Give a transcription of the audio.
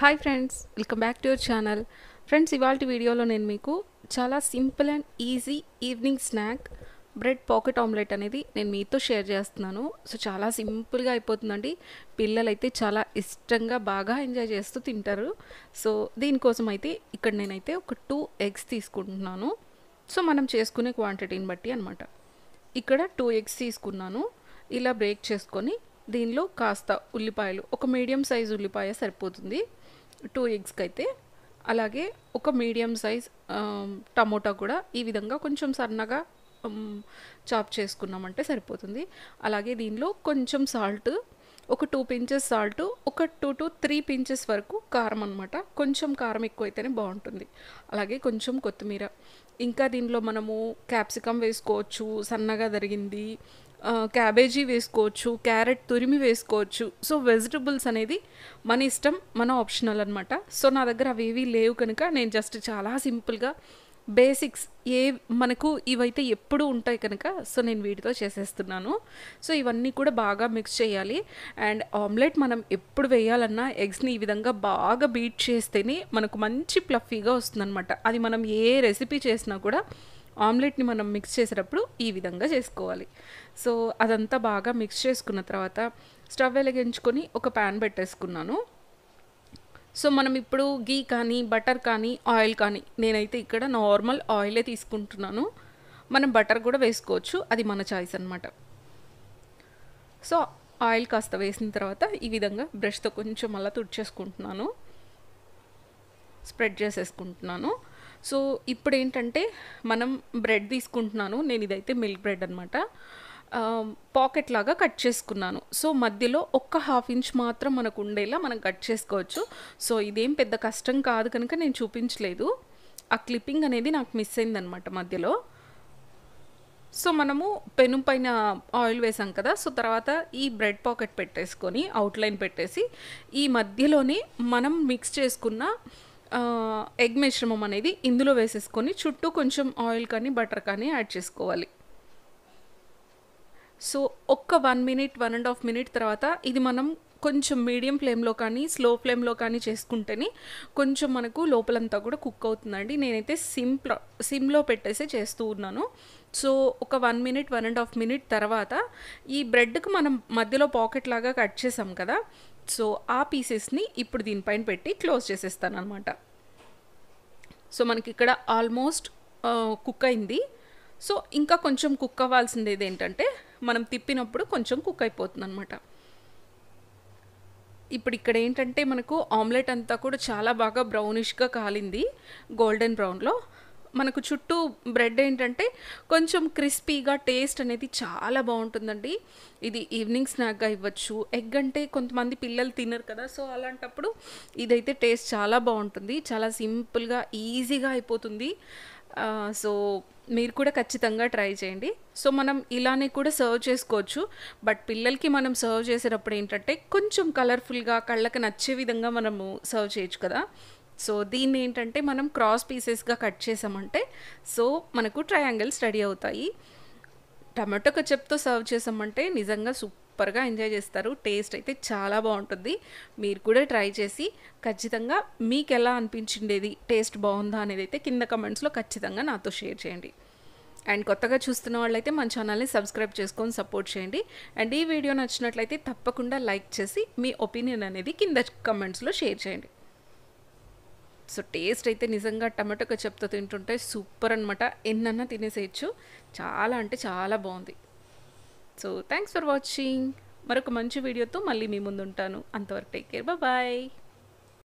hi friends welcome back to your channel friends ఇవాళ వీడియోలో నేను మీకు చాలా simple and easy evening snack bread pocket omelette అనేది నేను మీతో షేర్ చేస్తున్నాను సో చాలా సింపుల్గా అయిపోతుందండి పిల్లలైతే చాలా ఇష్టంగా బాగా ఎంజాయ్ చేస్తూ తింటారు సో దీనికోసం అయితే ఇక్కడ నేనైతే ఒక టూ ఎగ్స్ తీసుకుంటున్నాను సో మనం చేసుకునే క్వాంటిటీని బట్టి అనమాట ఇక్కడ టూ ఎగ్స్ తీసుకున్నాను ఇలా బ్రేక్ చేసుకొని దీనిలో కాస్త ఉల్లిపాయలు ఒక మీడియం సైజు ఉల్లిపాయ సరిపోతుంది టూ ఎగ్స్కి అయితే అలాగే ఒక మీడియం సైజ్ టమోటా కూడా ఈ విధంగా కొంచెం సన్నగా చాప్ చేసుకున్నామంటే సరిపోతుంది అలాగే దీనిలో కొంచెం సాల్ట్ ఒక టూ పించెస్ సాల్ట్ ఒక టూ టు త్రీ పించెస్ వరకు కారం అనమాట కొంచెం కారం ఎక్కువైతేనే బాగుంటుంది అలాగే కొంచెం కొత్తిమీర ఇంకా దీనిలో మనము క్యాప్సికమ్ వేసుకోవచ్చు సన్నగా జరిగింది క్యాబేజీ వేసుకోవచ్చు క్యారెట్ తురిమి వేసుకోవచ్చు సో వెజిటబుల్స్ అనేది మన ఇష్టం మన ఆప్షనల్ అనమాట సో నా దగ్గర అవి ఏవి లేవు కనుక నేను జస్ట్ చాలా సింపుల్గా బేసిక్స్ ఏ మనకు ఇవైతే ఎప్పుడు ఉంటాయి కనుక సో నేను వీటితో చేసేస్తున్నాను సో ఇవన్నీ కూడా బాగా మిక్స్ చేయాలి అండ్ ఆమ్లెట్ మనం ఎప్పుడు వేయాలన్నా ఎగ్స్ని ఈ విధంగా బాగా బీట్ చేస్తేనే మనకు మంచి ప్లఫీగా వస్తుందన్నమాట అది మనం ఏ రెసిపీ చేసినా కూడా ఆమ్లెట్ని మనం మిక్స్ చేసేటప్పుడు ఈ విధంగా చేసుకోవాలి సో అదంతా బాగా మిక్స్ చేసుకున్న తర్వాత స్టవ్ వెలిగించుకొని ఒక ప్యాన్ పెట్టేసుకున్నాను సో మనం ఇప్పుడు గీ కానీ బటర్ కానీ ఆయిల్ కానీ నేనైతే ఇక్కడ నార్మల్ ఆయిలే తీసుకుంటున్నాను మనం బటర్ కూడా వేసుకోవచ్చు అది మన చాయిస్ అనమాట సో ఆయిల్ కాస్త వేసిన తర్వాత ఈ విధంగా బ్రష్తో కొంచెం అలా తుడిచేసుకుంటున్నాను స్ప్రెడ్ చేసేసుకుంటున్నాను సో ఇప్పుడు ఏంటంటే మనం బ్రెడ్ తీసుకుంటున్నాను నేను ఇదైతే మిల్క్ బ్రెడ్ అనమాట పాకెట్ లాగా కట్ చేసుకున్నాను సో మధ్యలో ఒక్క హాఫ్ ఇంచ్ మాత్రం మనకు ఉండేలా మనం కట్ చేసుకోవచ్చు సో ఇదేం పెద్ద కష్టం కాదు కనుక నేను చూపించలేదు ఆ క్లిప్పింగ్ అనేది నాకు మిస్ అయిందనమాట మధ్యలో సో మనము పెను పైన ఆయిల్ వేసాం కదా సో తర్వాత ఈ బ్రెడ్ పాకెట్ పెట్టేసుకొని అవుట్లైన్ పెట్టేసి ఈ మధ్యలోనే మనం మిక్స్ చేసుకున్న ఎగ్ మిశ్రమం అనేది ఇందులో వేసేసుకొని చుట్టూ కొంచెం ఆయిల్ కానీ బటర్ కానీ యాడ్ చేసుకోవాలి సో ఒక్క one minute one and half minute తర్వాత ఇది మనం కొంచెం మీడియం ఫ్లేమ్లో కానీ స్లో ఫ్లేమ్లో కానీ చేసుకుంటేనే కొంచెం మనకు లోపలంతా కూడా కుక్ అవుతుందండి నేనైతే సిమ్లో సిమ్లో పెట్టేసే చేస్తూ ఉన్నాను సో ఒక one minute one and half minute తర్వాత ఈ బ్రెడ్కి మనం మధ్యలో పాకెట్ లాగా కట్ చేసాం కదా సో ఆ పీసెస్ని ఇప్పుడు దీనిపైన పెట్టి క్లోజ్ చేసేస్తాను అనమాట సో మనకి ఇక్కడ ఆల్మోస్ట్ కుక్ అయింది సో ఇంకా కొంచెం కుక్ అవ్వాల్సింది ఏంటంటే మనం తిప్పినప్పుడు కొంచెం కుక్ అయిపోతుంది అనమాట ఇప్పుడు ఇక్కడ ఏంటంటే మనకు ఆమ్లెట్ అంతా కూడా చాలా బాగా బ్రౌనిష్గా కాలింది గోల్డెన్ బ్రౌన్లో మనకు చుట్టూ బ్రెడ్ ఏంటంటే కొంచెం క్రిస్పీగా టేస్ట్ అనేది చాలా బాగుంటుందండి ఇది ఈవినింగ్ స్నాక్గా ఇవ్వచ్చు ఎగ్ అంటే కొంతమంది పిల్లలు తినరు కదా సో అలాంటప్పుడు ఇదైతే టేస్ట్ చాలా బాగుంటుంది చాలా సింపుల్గా ఈజీగా అయిపోతుంది సో మీరు కూడా ఖచ్చితంగా ట్రై చేయండి సో మనం ఇలానే కూడా సర్వ్ చేసుకోవచ్చు బట్ పిల్లలకి మనం సర్వ్ చేసేటప్పుడు ఏంటంటే కొంచెం కలర్ఫుల్గా కళ్ళకి నచ్చే విధంగా మనము సర్వ్ చేయొచ్చు కదా సో దీన్ని ఏంటంటే మనం క్రాస్ పీసెస్గా కట్ చేసామంటే సో మనకు ట్రయాంగిల్స్ రెడీ అవుతాయి టమాటో కచప్తో సర్వ్ చేసామంటే నిజంగా సూపర్ సూపర్గా ఎంజాయ్ చేస్తారు టేస్ట్ అయితే చాలా బాగుంటుంది మీరు కూడా ట్రై చేసి ఖచ్చితంగా మీకు ఎలా అనిపించిండేది టేస్ట్ బాగుందా అనేది అయితే కింద కమెంట్స్లో ఖచ్చితంగా నాతో షేర్ చేయండి అండ్ కొత్తగా చూస్తున్న వాళ్ళైతే మన ఛానల్ని సబ్స్క్రైబ్ చేసుకొని సపోర్ట్ చేయండి అండ్ ఈ వీడియో నచ్చినట్లయితే తప్పకుండా లైక్ చేసి మీ ఒపీనియన్ అనేది కింద కమెంట్స్లో షేర్ చేయండి సో టేస్ట్ అయితే నిజంగా టమాటో చెప్తూ తింటుంటే సూపర్ అనమాట ఎన్నన్నా తినేసేయచ్చు చాలా అంటే చాలా బాగుంది సో థ్యాంక్స్ ఫర్ వాచింగ్ మరొక మంచి వీడియోతో మళ్ళీ మీ ఉంటాను అంతవరకు టేక్ కేర్ బాయ్